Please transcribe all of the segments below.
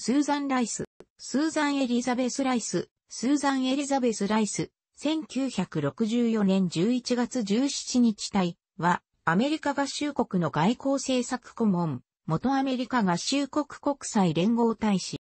スーザン・ライス、スーザン・エリザベス・ライス、スーザン・エリザベス・ライス、1964年11月17日隊は、アメリカ合衆国の外交政策顧問、元アメリカ合衆国国際連合大使。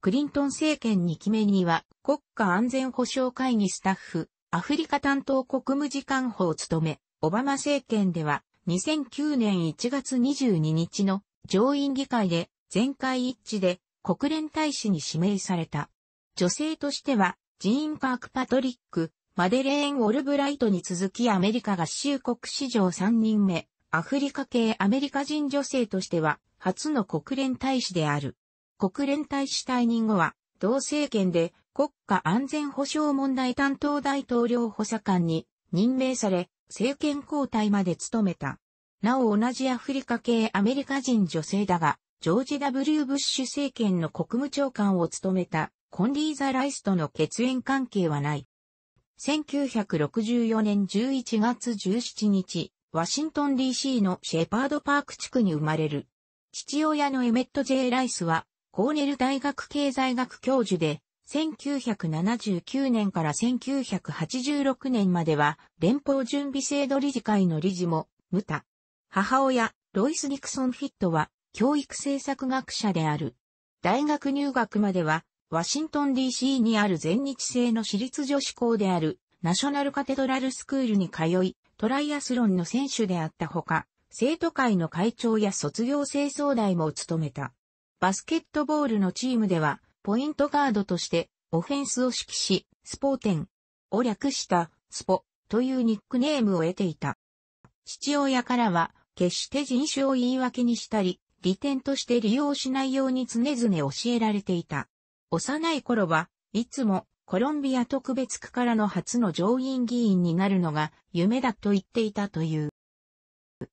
クリントン政権2期目には、国家安全保障会議スタッフ、アフリカ担当国務次官補を務め、オバマ政権では、2009年1月22日の上院議会で全会一致で国連大使に指名された。女性としては、ジーン・パーク・パトリック、マデレーン・オルブライトに続きアメリカ合衆国史上3人目、アフリカ系アメリカ人女性としては、初の国連大使である。国連大使退任後は、同政権で国家安全保障問題担当大統領補佐官に任命され、政権交代まで務めた。なお同じアフリカ系アメリカ人女性だが、ジョージ・ W・ ブッシュ政権の国務長官を務めたコンリーザ・ライスとの血縁関係はない。1964年11月17日、ワシントン DC のシェパードパーク地区に生まれる。父親のエメット・ J・ ライスは、コーネル大学経済学教授で、1979年から1986年までは、連邦準備制度理事会の理事も、無他。母親、ロイス・ニクソン・フィットは、教育政策学者である。大学入学までは、ワシントン DC にある全日制の私立女子校である、ナショナルカテドラルスクールに通い、トライアスロンの選手であったほか、生徒会の会長や卒業生総代も務めた。バスケットボールのチームでは、ポイントガードとして、オフェンスを指揮し、スポーテンを略した、スポというニックネームを得ていた。父親からは、決して人種を言い訳にしたり、利点として利用しないように常々教えられていた。幼い頃はいつもコロンビア特別区からの初の上院議員になるのが夢だと言っていたという。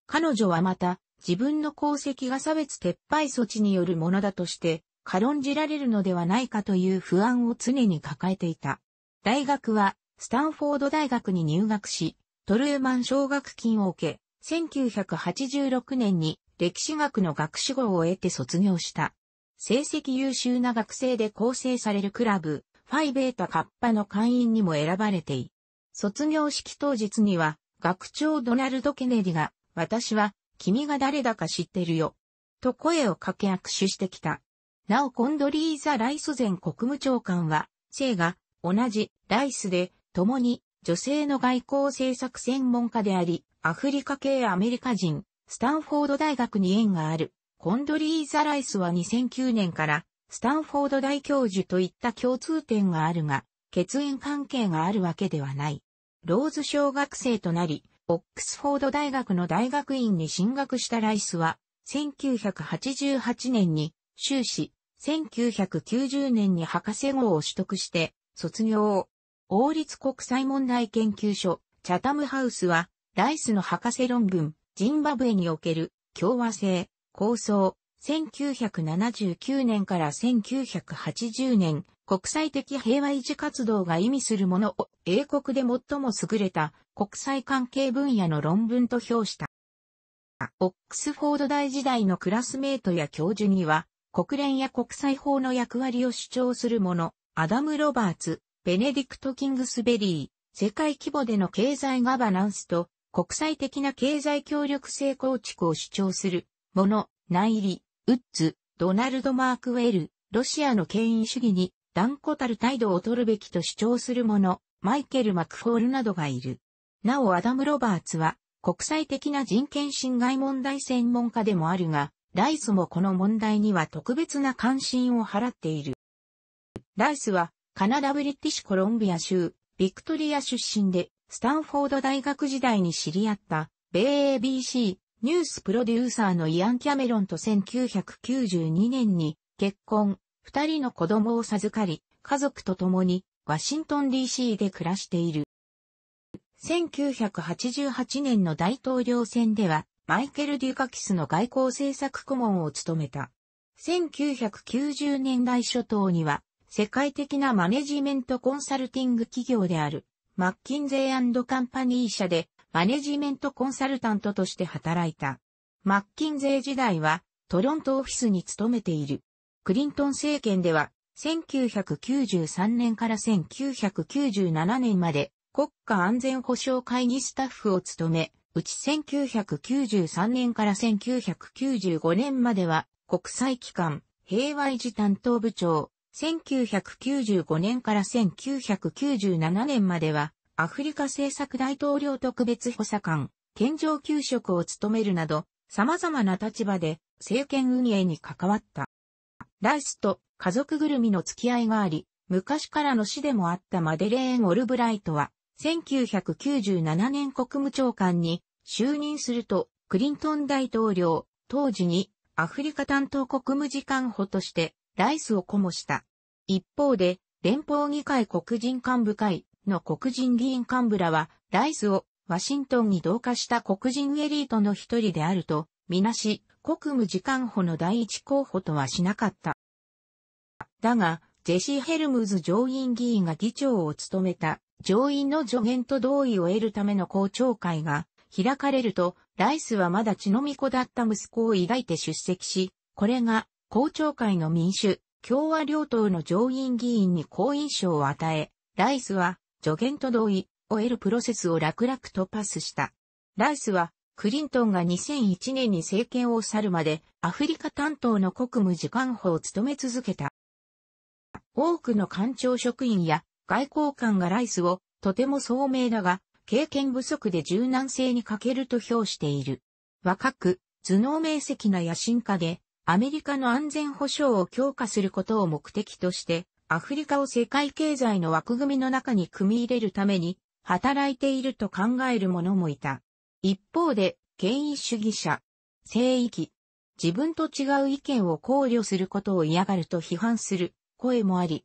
彼女はまた自分の功績が差別撤廃措置によるものだとして軽んじられるのではないかという不安を常に抱えていた。大学はスタンフォード大学に入学し、トルーマン奨学金を受け、1986年に歴史学の学士号を得て卒業した。成績優秀な学生で構成されるクラブ、ファイベータカッパの会員にも選ばれてい。卒業式当日には、学長ドナルド・ケネディが、私は、君が誰だか知ってるよ。と声をかけ握手してきた。なおコンドリーザ・ライス前国務長官は、姓が同じライスで、共に女性の外交政策専門家であり、アフリカ系アメリカ人、スタンフォード大学に縁がある、コンドリーザ・ライスは2009年から、スタンフォード大教授といった共通点があるが、血縁関係があるわけではない。ローズ小学生となり、オックスフォード大学の大学院に進学したライスは、1988年に修士、1990年に博士号を取得して、卒業王立国際問題研究所、チャタムハウスは、ライスの博士論文、ジンバブエにおける共和制、構想、1979年から1980年、国際的平和維持活動が意味するものを英国で最も優れた国際関係分野の論文と評した。オックスフォード大時代のクラスメートや教授には、国連や国際法の役割を主張する者、アダム・ロバーツ、ベネディクト・キングスベリー、世界規模での経済ガバナンスと国際的な経済協力性構築を主張する、ノ、ナ内リ、ウッズ、ドナルド・マーク・ウェル、ロシアの権威主義に断固たる態度を取るべきと主張するモノ、マイケル・マクフォールなどがいる。なおアダム・ロバーツは、国際的な人権侵害問題専門家でもあるが、ライスもこの問題には特別な関心を払っている。ライスは、カナダ・ブリティッシュ・コロンビア州、ビクトリア出身で、スタンフォード大学時代に知り合った、米 ABC ニュースプロデューサーのイアン・キャメロンと1992年に結婚、二人の子供を授かり、家族と共にワシントン DC で暮らしている。1988年の大統領選では、マイケル・デュカキスの外交政策顧問を務めた。1990年代初頭には、世界的なマネジメントコンサルティング企業である、マッキンゼーカンパニー社でマネジメントコンサルタントとして働いた。マッキンゼー時代はトロントオフィスに勤めている。クリントン政権では1993年から1997年まで国家安全保障会議スタッフを務め、うち1993年から1995年までは国際機関平和維持担当部長、1995年から1997年までは、アフリカ政策大統領特別補佐官、県上給職を務めるなど、様々な立場で政権運営に関わった。ライスと家族ぐるみの付き合いがあり、昔からの死でもあったマデレーン・オルブライトは、1997年国務長官に就任すると、クリントン大統領、当時にアフリカ担当国務次官補としてライスを鼓舞した。一方で、連邦議会黒人幹部会の黒人議員幹部らは、ライスをワシントンに同化した黒人エリートの一人であると、みなし、国務次官補の第一候補とはしなかった。だが、ジェシー・ヘルムズ上院議員が議長を務めた上院の助言と同意を得るための公聴会が開かれると、ライスはまだ血のみ子だった息子を抱いて出席し、これが公聴会の民主、共和両党の上院議員に好印象を与え、ライスは助言と同意を得るプロセスを楽々とパスした。ライスはクリントンが2001年に政権を去るまでアフリカ担当の国務次官補を務め続けた。多くの官庁職員や外交官がライスをとても聡明だが経験不足で柔軟性に欠けると評している。若く頭脳明晰な野心家でアメリカの安全保障を強化することを目的として、アフリカを世界経済の枠組みの中に組み入れるために、働いていると考える者もいた。一方で、権威主義者、正義、自分と違う意見を考慮することを嫌がると批判する声もあり、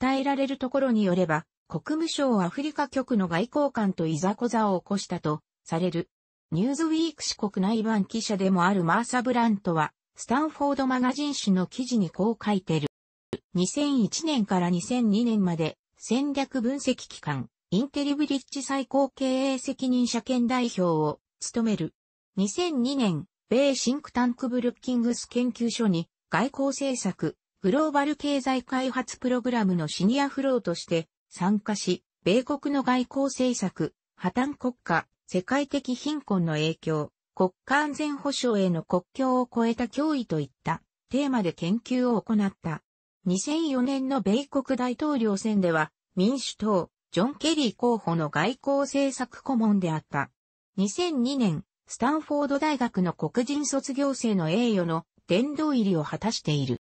伝えられるところによれば、国務省アフリカ局の外交官といざこざを起こしたとされる、ニューズウィーク市国内版記者でもあるマーサ・ブラントは、スタンフォードマガジン誌の記事にこう書いてる。2001年から2002年まで戦略分析機関、インテリブリッジ最高経営責任者兼代表を務める。2002年、米シンクタンクブルッキングス研究所に外交政策、グローバル経済開発プログラムのシニアフローとして参加し、米国の外交政策、破綻国家、世界的貧困の影響、国家安全保障への国境を越えた脅威といったテーマで研究を行った。2004年の米国大統領選では民主党、ジョン・ケリー候補の外交政策顧問であった。2002年、スタンフォード大学の黒人卒業生の栄誉の殿堂入りを果たしている。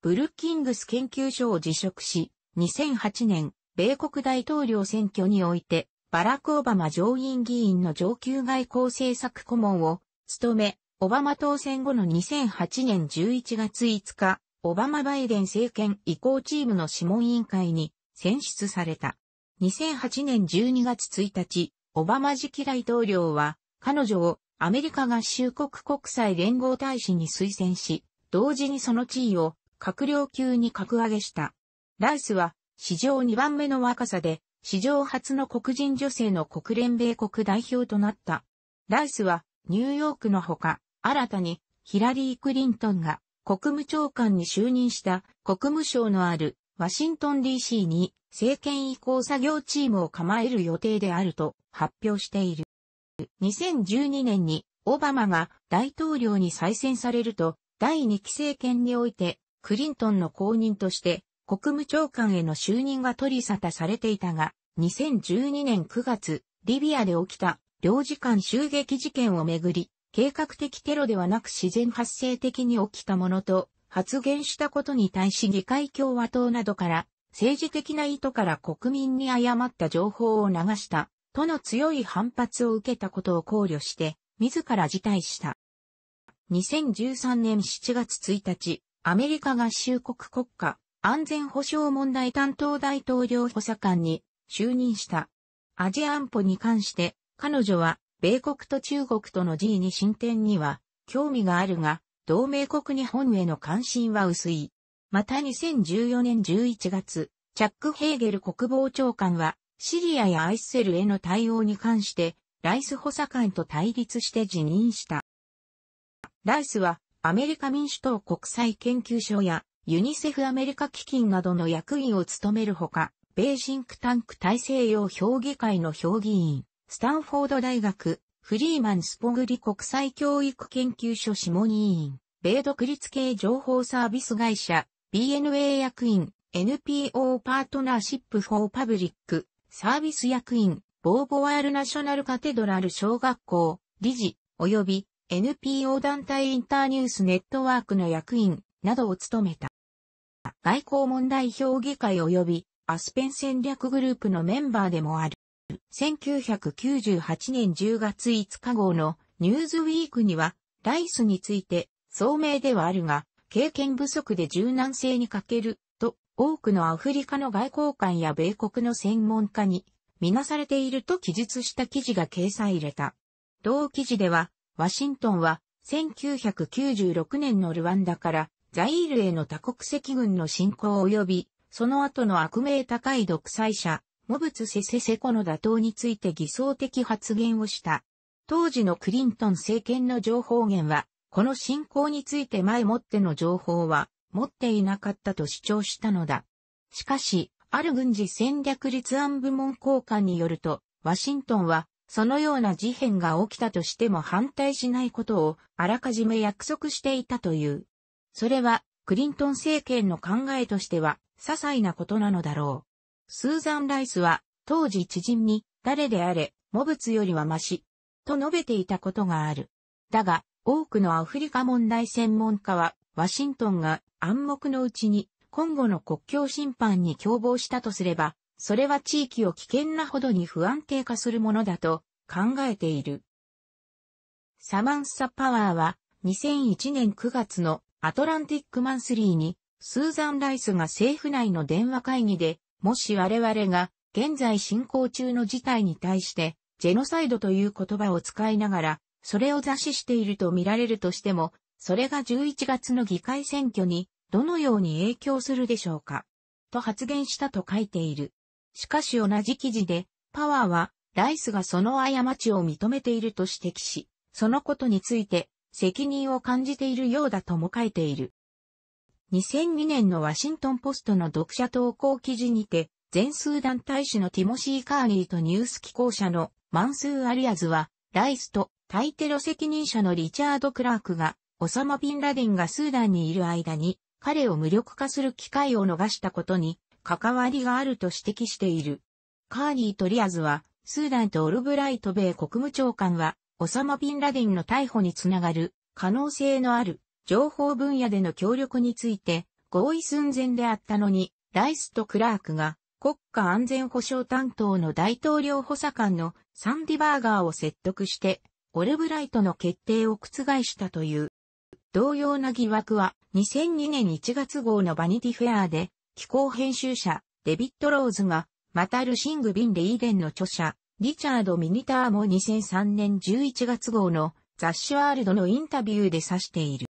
ブルッキングス研究所を辞職し、2008年、米国大統領選挙において、バラク・オバマ上院議員の上級外交政策顧問を務め、オバマ当選後の2008年11月5日、オバマ・バイデン政権移行チームの諮問委員会に選出された。2008年12月1日、オバマ次期大統領は、彼女をアメリカ合衆国国際連合大使に推薦し、同時にその地位を閣僚級に格上げした。ライスは史上2番目の若さで史上初の黒人女性の国連米国代表となった。ライスは、ニューヨークのほか、新たに、ヒラリー・クリントンが、国務長官に就任した国務省のあるワシントン DC に政権移行作業チームを構える予定であると発表している。2012年にオバマが大統領に再選されると第2期政権においてクリントンの後任として国務長官への就任が取り沙汰されていたが、2012年9月、リビアで起きた領事館襲撃事件をめぐり、計画的テロではなく自然発生的に起きたものと発言したことに対し議会共和党などから政治的な意図から国民に誤った情報を流したとの強い反発を受けたことを考慮して自ら辞退した。2013年7月1日、アメリカ合衆国国家安全保障問題担当大統領補佐官に就任した。アジア安保に関して、彼女は、米国と中国との G に進展には、興味があるが、同盟国日本への関心は薄い。また2014年11月、チャック・ヘーゲル国防長官は、シリアやアイセルへの対応に関して、ライス補佐官と対立して辞任した。ライスは、アメリカ民主党国際研究所や、ユニセフアメリカ基金などの役員を務めるほか、ベーシンクタンク大西洋評議会の評議員、スタンフォード大学、フリーマン・スポグリ国際教育研究所問委員、米独立系情報サービス会社、BNA 役員、NPO パートナーシップ・フォー・パブリック、サービス役員、ボーボワール・ナショナル・カテドラル小学校、理事、及び NPO 団体インターニュースネットワークの役員などを務めた。外交問題評議会及びアスペン戦略グループのメンバーでもある。1998年10月5日号のニューズウィークには、ライスについて、聡明ではあるが、経験不足で柔軟性に欠ける、と、多くのアフリカの外交官や米国の専門家に、みなされていると記述した記事が掲載入れた。同記事では、ワシントンは、1996年のルワンダからザイールへの多国籍軍の侵攻及び、その後の悪名高い独裁者、モブツセセセコの打倒について偽装的発言をした。当時のクリントン政権の情報源は、この侵攻について前もっての情報は持っていなかったと主張したのだ。しかし、ある軍事戦略立案部門高官によると、ワシントンは、そのような事変が起きたとしても反対しないことをあらかじめ約束していたという。それは、クリントン政権の考えとしては、些細なことなのだろう。スーザン・ライスは、当時知人に、誰であれ、モブツよりはマシ、と述べていたことがある。だが、多くのアフリカ問題専門家は、ワシントンが暗黙のうちに、今後の国境審判に共謀したとすれば、それは地域を危険なほどに不安定化するものだと考えている。サマンサ・パワーは2001年9月のアトランティックマンスリーに、スーザン・ライスが政府内の電話会議で、もし我々が現在進行中の事態に対して、ジェノサイドという言葉を使いながら、それを雑誌していると見られるとしても、それが11月の議会選挙にどのように影響するでしょうか、と発言したと書いている。しかし同じ記事で、パワーは、ライスがその過ちを認めていると指摘し、そのことについて、責任を感じているようだとも書いている。2002年のワシントンポストの読者投稿記事にて、全数団大使のティモシー・カーニーとニュース機構者のマンスー・アリアズは、ライスと対テロ責任者のリチャード・クラークが、オサマ・ビンラディンがスーダンにいる間に、彼を無力化する機会を逃したことに、関わりがあると指摘している。カーニーとリアズは、スーダンとオルブライト米国務長官は、オサマ・ビンラディンの逮捕につながる可能性のある情報分野での協力について合意寸前であったのに、ライスとクラークが国家安全保障担当の大統領補佐官のサンディバーガーを説得して、オルブライトの決定を覆したという。同様な疑惑は2002年1月号のバニティフェアで、気候編集者デビッド・ローズが、またルシング・ビン・レイデンの著者、リチャード・ミニターも2003年11月号の雑誌ワールドのインタビューで指している。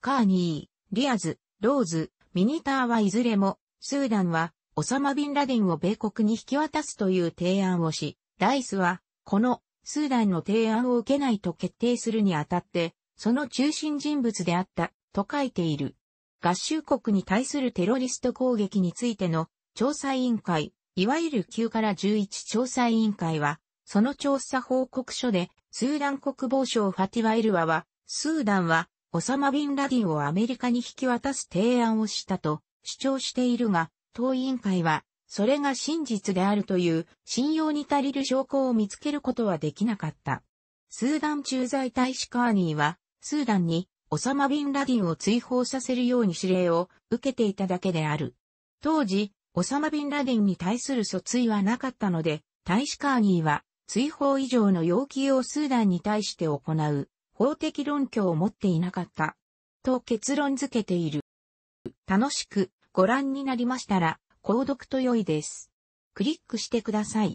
カーニー、リアズ、ローズ、ミニターはいずれも、スーダンは、オサマ・ビンラデンを米国に引き渡すという提案をし、ライスは、この、スーダンの提案を受けないと決定するにあたって、その中心人物であった、と書いている。合衆国に対するテロリスト攻撃についての調査委員会、いわゆる9から11調査委員会は、その調査報告書で、スーダン国防省ファティワ・エルワは、スーダンは、オサマ・ビンラディンをアメリカに引き渡す提案をしたと主張しているが、当委員会は、それが真実であるという信用に足りる証拠を見つけることはできなかった。スーダン駐在大使カーニーは、スーダンにオサマ・ビンラディンを追放させるように指令を受けていただけである。当時、オサマ・ビンラディンに対する訴追はなかったので、大使カーニーは、追放以上の要求をスーダンに対して行う、法的論拠を持っていなかった。と結論付けている。楽しくご覧になりましたら、購読と良いです。クリックしてください。